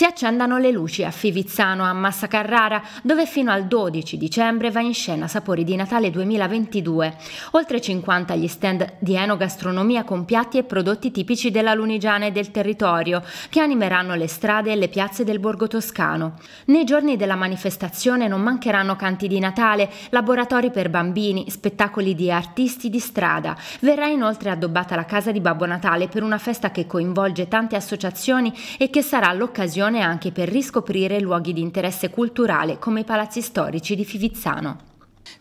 Si accendano le luci a Fivizzano, a Massa Carrara, dove fino al 12 dicembre va in scena Sapori di Natale 2022. Oltre 50 gli stand di enogastronomia con piatti e prodotti tipici della Lunigiana e del territorio, che animeranno le strade e le piazze del borgo toscano. Nei giorni della manifestazione non mancheranno canti di Natale, laboratori per bambini, spettacoli di artisti di strada. Verrà inoltre addobbata la casa di Babbo Natale per una festa che coinvolge tante associazioni e che sarà l'occasione occasione anche per riscoprire luoghi di interesse culturale come i palazzi storici di Fivizzano.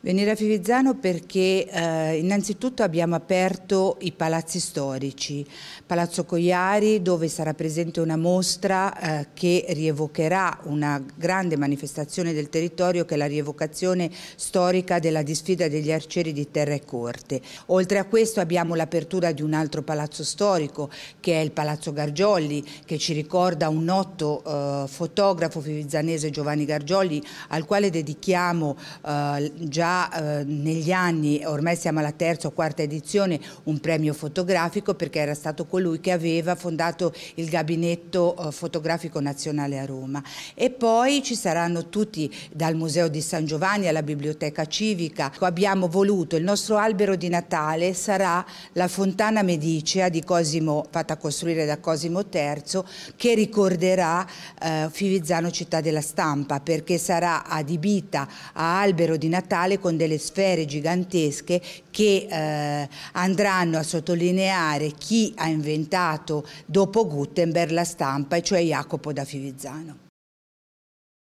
Venire a Fivizzano perché eh, innanzitutto abbiamo aperto i palazzi storici, Palazzo Cogliari dove sarà presente una mostra eh, che rievocherà una grande manifestazione del territorio che è la rievocazione storica della disfida degli arcieri di Terra e Corte. Oltre a questo abbiamo l'apertura di un altro palazzo storico che è il Palazzo Gargiolli che ci ricorda un noto eh, fotografo fivizzanese Giovanni Gargiolli al quale dedichiamo eh, già eh, negli anni, ormai siamo alla terza o quarta edizione, un premio fotografico perché era stato colui che aveva fondato il Gabinetto eh, Fotografico Nazionale a Roma. E poi ci saranno tutti, dal Museo di San Giovanni alla Biblioteca Civica, abbiamo voluto, il nostro albero di Natale sarà la fontana medicea di Cosimo, fatta costruire da Cosimo III, che ricorderà eh, Fivizzano città della stampa, perché sarà adibita a albero di Natale centrale con delle sfere gigantesche che eh, andranno a sottolineare chi ha inventato dopo Gutenberg la stampa, e cioè Jacopo da Fivizzano.